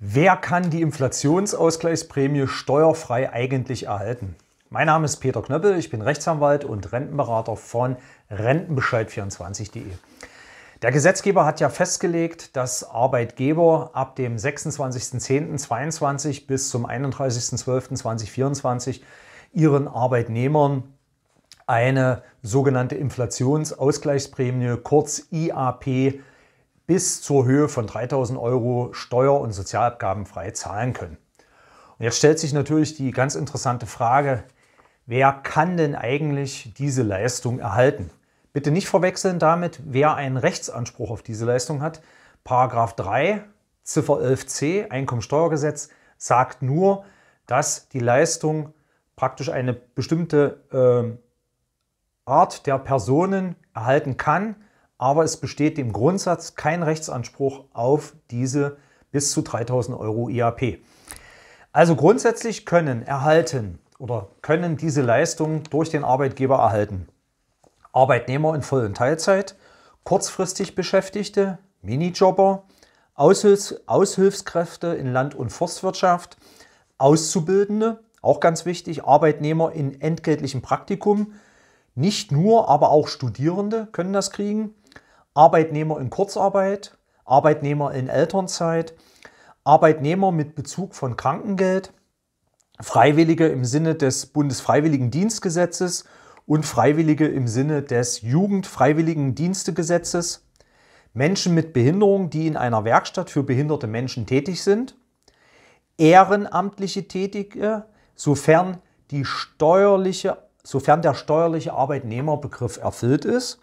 Wer kann die Inflationsausgleichsprämie steuerfrei eigentlich erhalten? Mein Name ist Peter Knöppel, ich bin Rechtsanwalt und Rentenberater von Rentenbescheid24.de. Der Gesetzgeber hat ja festgelegt, dass Arbeitgeber ab dem 26.10.22 bis zum 31.12.2024 ihren Arbeitnehmern eine sogenannte Inflationsausgleichsprämie, kurz IAP, bis zur Höhe von 3000 Euro steuer- und sozialabgabenfrei zahlen können. Und jetzt stellt sich natürlich die ganz interessante Frage, wer kann denn eigentlich diese Leistung erhalten? Bitte nicht verwechseln damit, wer einen Rechtsanspruch auf diese Leistung hat. Paragraph 3 Ziffer 11c Einkommensteuergesetz sagt nur, dass die Leistung praktisch eine bestimmte äh, Art der Personen erhalten kann, aber es besteht dem Grundsatz kein Rechtsanspruch auf diese bis zu 3000 Euro IAP. Also grundsätzlich können erhalten oder können diese Leistungen durch den Arbeitgeber erhalten. Arbeitnehmer in vollen Teilzeit, kurzfristig Beschäftigte, Minijobber, Aushilfs Aushilfskräfte in Land- und Forstwirtschaft, Auszubildende, auch ganz wichtig, Arbeitnehmer in entgeltlichem Praktikum, nicht nur, aber auch Studierende können das kriegen, Arbeitnehmer in Kurzarbeit, Arbeitnehmer in Elternzeit, Arbeitnehmer mit Bezug von Krankengeld, Freiwillige im Sinne des Bundesfreiwilligendienstgesetzes und Freiwillige im Sinne des Jugendfreiwilligendienstegesetzes, Menschen mit Behinderung, die in einer Werkstatt für behinderte Menschen tätig sind, ehrenamtliche Tätige, sofern, die steuerliche, sofern der steuerliche Arbeitnehmerbegriff erfüllt ist,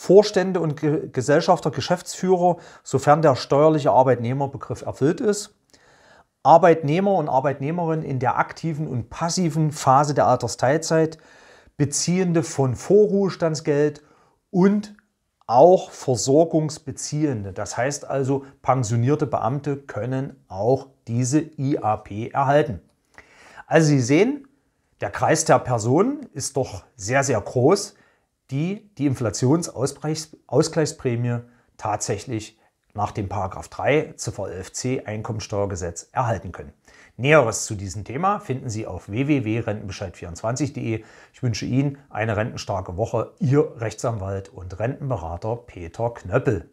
Vorstände und Gesellschafter, Geschäftsführer, sofern der steuerliche Arbeitnehmerbegriff erfüllt ist. Arbeitnehmer und Arbeitnehmerinnen in der aktiven und passiven Phase der Altersteilzeit, Beziehende von Vorruhestandsgeld und auch Versorgungsbeziehende. Das heißt also, pensionierte Beamte können auch diese IAP erhalten. Also Sie sehen, der Kreis der Personen ist doch sehr, sehr groß die die Inflationsausgleichsprämie tatsächlich nach dem 3 ZVLFC Einkommensteuergesetz erhalten können. Näheres zu diesem Thema finden Sie auf www.rentenbescheid24.de. Ich wünsche Ihnen eine rentenstarke Woche. Ihr Rechtsanwalt und Rentenberater Peter Knöppel.